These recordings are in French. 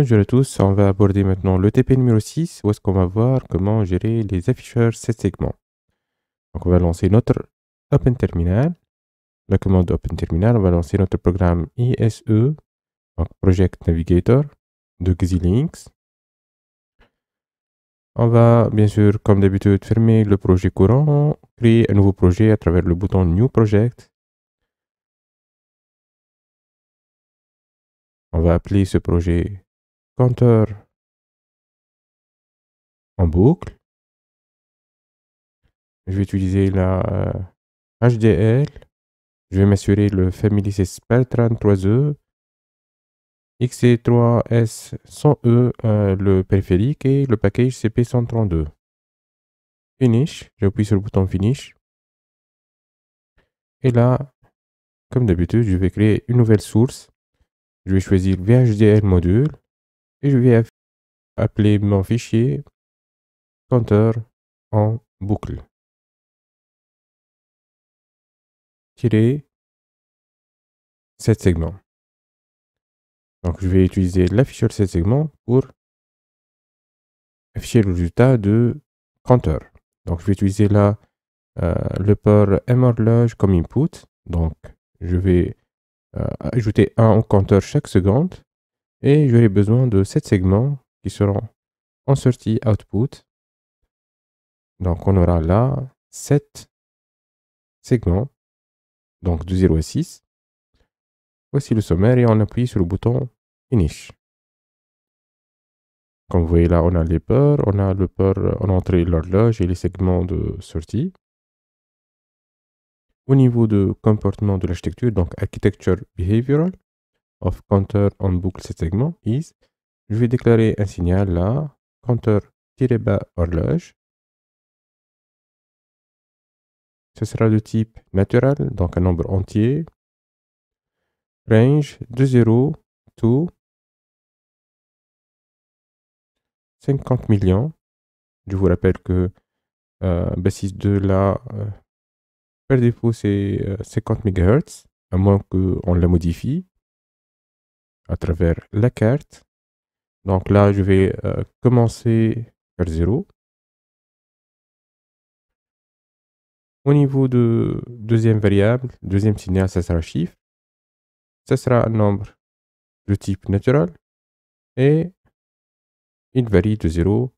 Bonjour à tous, on va aborder maintenant le TP numéro 6 où est-ce qu'on va voir comment gérer les afficheurs 7 segments. Donc on va lancer notre Open Terminal, la commande Open Terminal, on va lancer notre programme ISE, Project Navigator de Xilinx. On va bien sûr, comme d'habitude, fermer le projet courant, créer un nouveau projet à travers le bouton New Project. On va appeler ce projet compteur en boucle. Je vais utiliser la HDL. Euh, je vais m'assurer le family c'est 3E. XC3S 100E, le périphérique, et le package CP132. Finish, j'appuie sur le bouton Finish. Et là, comme d'habitude, je vais créer une nouvelle source. Je vais choisir VHDL module et je vais appeler mon fichier counter » en boucle. Tirer 7 segments. Donc je vais utiliser l'afficheur de 7 segments pour afficher le résultat de counter ». Donc je vais utiliser là euh, le port mhorloge comme input. Donc je vais euh, ajouter un au compteur chaque seconde et j'aurai besoin de 7 segments qui seront en sortie output. Donc on aura là 7 segments, donc de 0 à 6. Voici le sommaire et on appuie sur le bouton Finish. Comme vous voyez là, on a les peurs, on a le peur en entrée l'horloge et les segments de sortie. Au niveau de comportement de l'architecture, donc architecture behavioral, of counter on boucle ce segment is. Je vais déclarer un signal là, counter-bas horloge. Ce sera de type natural, donc un nombre entier. Range de 0 to 50 millions. Je vous rappelle que euh, basis 2 là, euh, par défaut c'est 50 euh, MHz, à moins qu'on la modifie à travers la carte. Donc là, je vais euh, commencer par 0. Au niveau de deuxième variable, deuxième signal, ça sera chiffre. Ça sera un nombre de type naturel et il varie de 0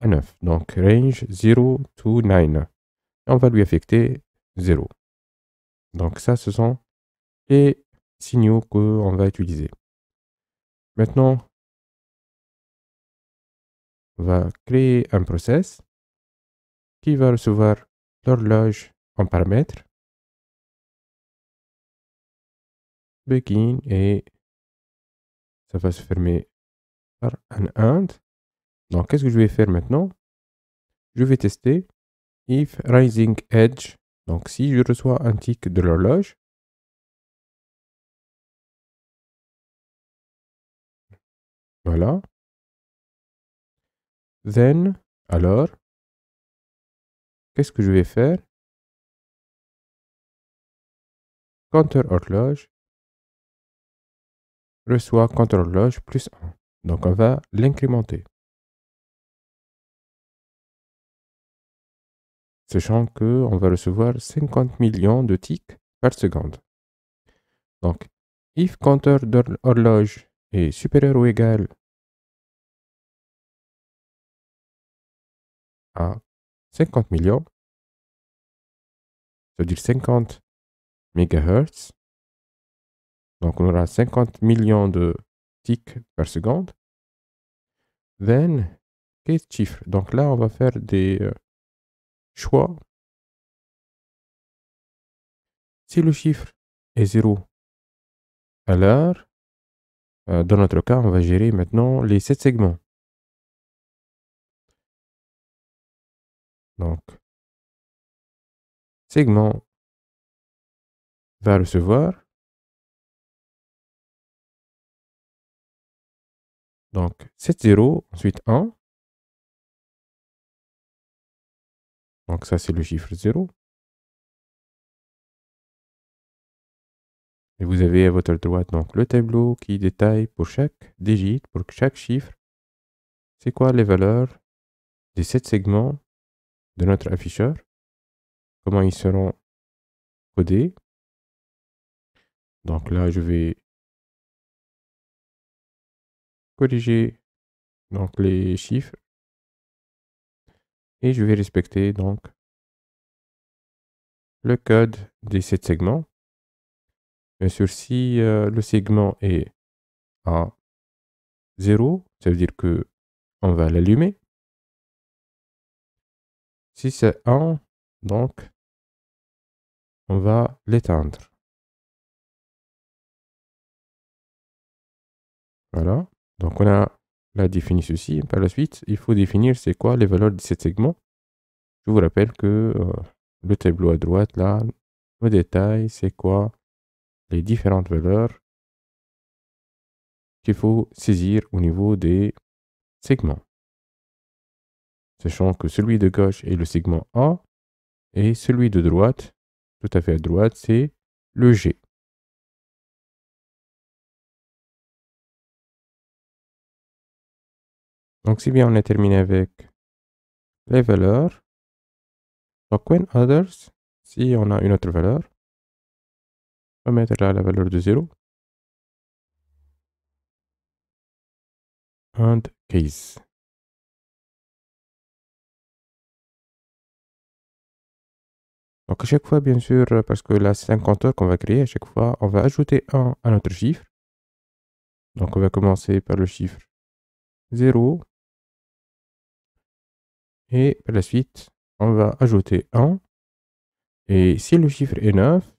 à 9. Donc range 0 to 9. on va lui affecter 0. Donc ça, ce sont les signaux qu'on va utiliser. Maintenant, on va créer un process qui va recevoir l'horloge en paramètres begin et ça va se fermer par un end. Donc, qu'est-ce que je vais faire maintenant Je vais tester if rising edge. Donc, si je reçois un tick de l'horloge, Voilà. Then, alors, qu'est-ce que je vais faire Counter-horloge reçoit counter-horloge plus 1. Donc, on va l'incrémenter. Sachant qu'on va recevoir 50 millions de ticks par seconde. Donc, if counter est supérieur ou égal à 50 millions, c'est-à-dire 50 MHz. Donc on aura 50 millions de ticks par seconde. Then, quel chiffre Donc là, on va faire des euh, choix. Si le chiffre est 0 à euh, dans notre cas, on va gérer maintenant les 7 segments. Donc, segment va recevoir. Donc, 7, 0, ensuite 1. Donc, ça, c'est le chiffre 0. Et vous avez à votre droite donc le tableau qui détaille pour chaque digit, pour chaque chiffre, c'est quoi les valeurs des sept segments de notre afficheur, comment ils seront codés. Donc là, je vais corriger donc les chiffres et je vais respecter donc le code des sept segments. Bien sûr, si le segment est à 0, ça veut dire que on va l'allumer. Si c'est 1, donc on va l'éteindre. Voilà, donc on a la défini ceci. Par la suite, il faut définir c'est quoi les valeurs de ces segment. Je vous rappelle que euh, le tableau à droite, là, le détail, c'est quoi les différentes valeurs qu'il faut saisir au niveau des segments. Sachant que celui de gauche est le segment A et celui de droite, tout à fait à droite, c'est le G. Donc si bien, on a terminé avec les valeurs. Donc when others, si on a une autre valeur, on va mettre là la valeur de 0. And case. Donc à chaque fois, bien sûr, parce que là c'est un compteur qu'on va créer, à chaque fois on va ajouter 1 à notre chiffre. Donc on va commencer par le chiffre 0. Et par la suite, on va ajouter 1. Et si le chiffre est 9,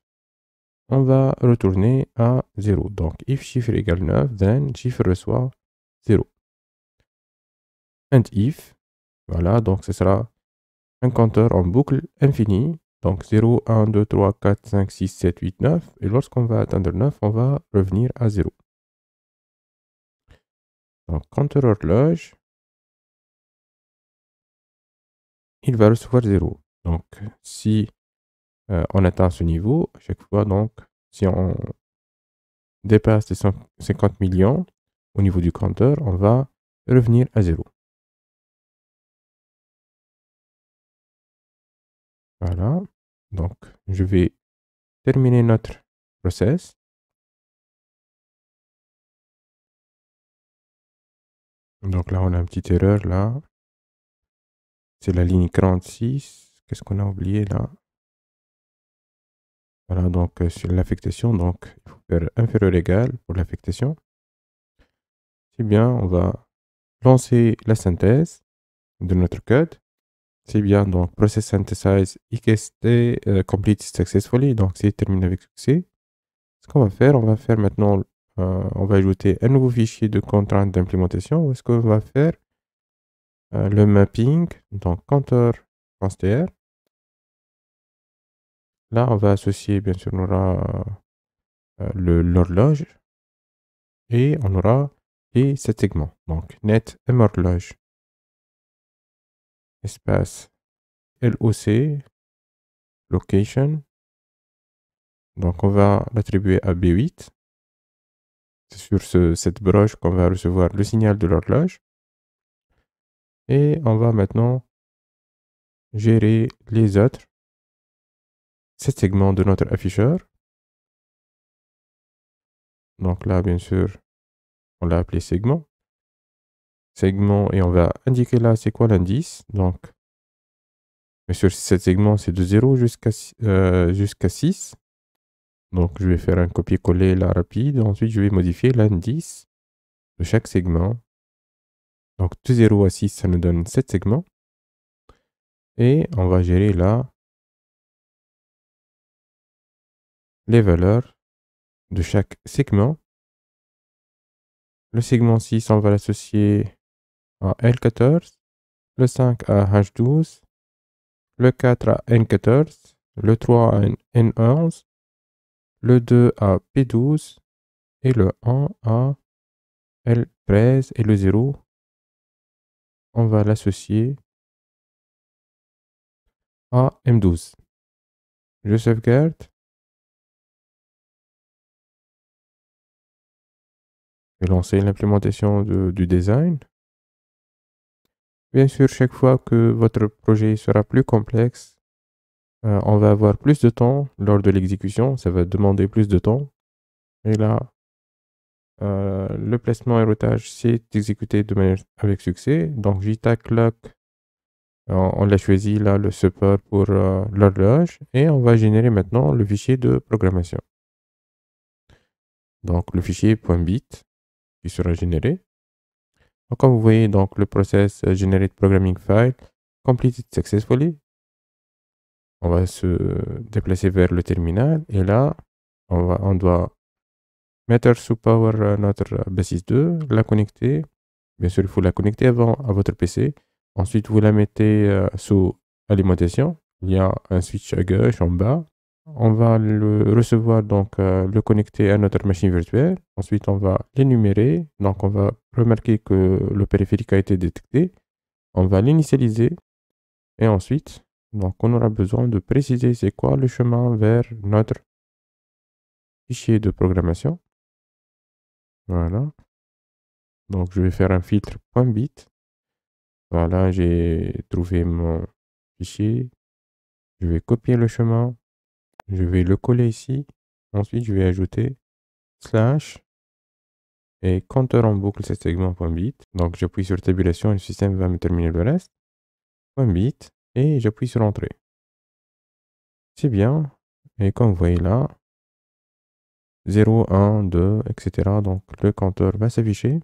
on va retourner à 0. Donc, if chiffre égale 9, then chiffre reçoit 0. And if, voilà, donc ce sera un compteur en boucle infinie. Donc 0, 1, 2, 3, 4, 5, 6, 7, 8, 9. Et lorsqu'on va atteindre 9, on va revenir à 0. Donc compteur horloge, il va recevoir 0. Donc si euh, on atteint ce niveau. À chaque fois, donc, si on dépasse les 50 millions au niveau du compteur, on va revenir à zéro. Voilà. Donc, je vais terminer notre process. Donc là, on a une petite erreur là. C'est la ligne 46. Qu'est-ce qu'on a oublié là voilà, donc euh, sur l'affectation, donc il faut faire inférieur égal pour l'affectation. C'est bien, on va lancer la synthèse de notre code. C'est bien, donc process synthesize xst euh, complete successfully, donc c'est terminé avec succès. Ce qu'on va faire, on va faire maintenant, euh, on va ajouter un nouveau fichier de contrainte d'implémentation. Où est-ce qu'on va faire le mapping, donc counter Là, on va associer, bien sûr, on aura euh, euh, l'horloge et on aura les cet segments. Donc, net et horloge, espace LOC, location. Donc, on va l'attribuer à B8. C'est sur cette broche qu'on va recevoir le signal de l'horloge. Et on va maintenant gérer les autres 7 segment de notre afficheur. Donc là, bien sûr, on l'a appelé segment. Segment, et on va indiquer là c'est quoi l'indice. Donc, bien sûr, cet segment, c'est de 0 jusqu'à 6. Euh, Donc, je vais faire un copier-coller là rapide. Ensuite, je vais modifier l'indice de chaque segment. Donc, de 0 à 6, ça nous donne 7 segments. Et on va gérer là les valeurs de chaque segment. Le segment 6, on va l'associer à L14, le 5 à H12, le 4 à N14, le 3 à N11, le 2 à P12 et le 1 à L13 et le 0. On va l'associer à M12. Je sauvegarde. Et lancer l'implémentation du design. Bien sûr, chaque fois que votre projet sera plus complexe, euh, on va avoir plus de temps lors de l'exécution. Ça va demander plus de temps. Et là, euh, le placement et routage s'est exécuté de manière avec succès. Donc, Vita Clock, on, l'a choisi là, le support pour euh, l'horloge. Et on va générer maintenant le fichier de programmation. Donc, le fichier .bit sera généré. comme vous voyez, donc, le process euh, generate programming file completed successfully. On va se déplacer vers le terminal et là, on, va, on doit mettre sous power euh, notre Basis 2, la connecter. Bien sûr, il faut la connecter avant à votre PC. Ensuite, vous la mettez euh, sous alimentation. Il y a un switch à gauche en bas on va le recevoir, donc euh, le connecter à notre machine virtuelle. Ensuite, on va l'énumérer. Donc, on va remarquer que le périphérique a été détecté. On va l'initialiser. Et ensuite, donc, on aura besoin de préciser c'est quoi le chemin vers notre fichier de programmation. Voilà. Donc, je vais faire un filtre .bit. Voilà, j'ai trouvé mon fichier. Je vais copier le chemin je vais le coller ici. Ensuite, je vais ajouter slash et compteur en boucle c'est segment.bit. Donc j'appuie sur tabulation et le système va me terminer le reste. Point .bit et j'appuie sur entrée. C'est bien. Et comme vous voyez là, 0, 1, 2, etc. Donc le compteur va s'afficher.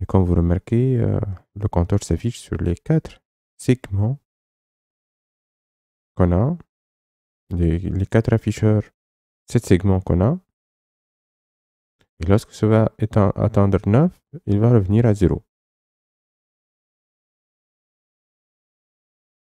Et comme vous remarquez, euh, le compteur s'affiche sur les quatre segments qu'on a les, les quatre afficheurs, 7 segments qu'on a. Et lorsque ça va atteindre 9, il va revenir à 0.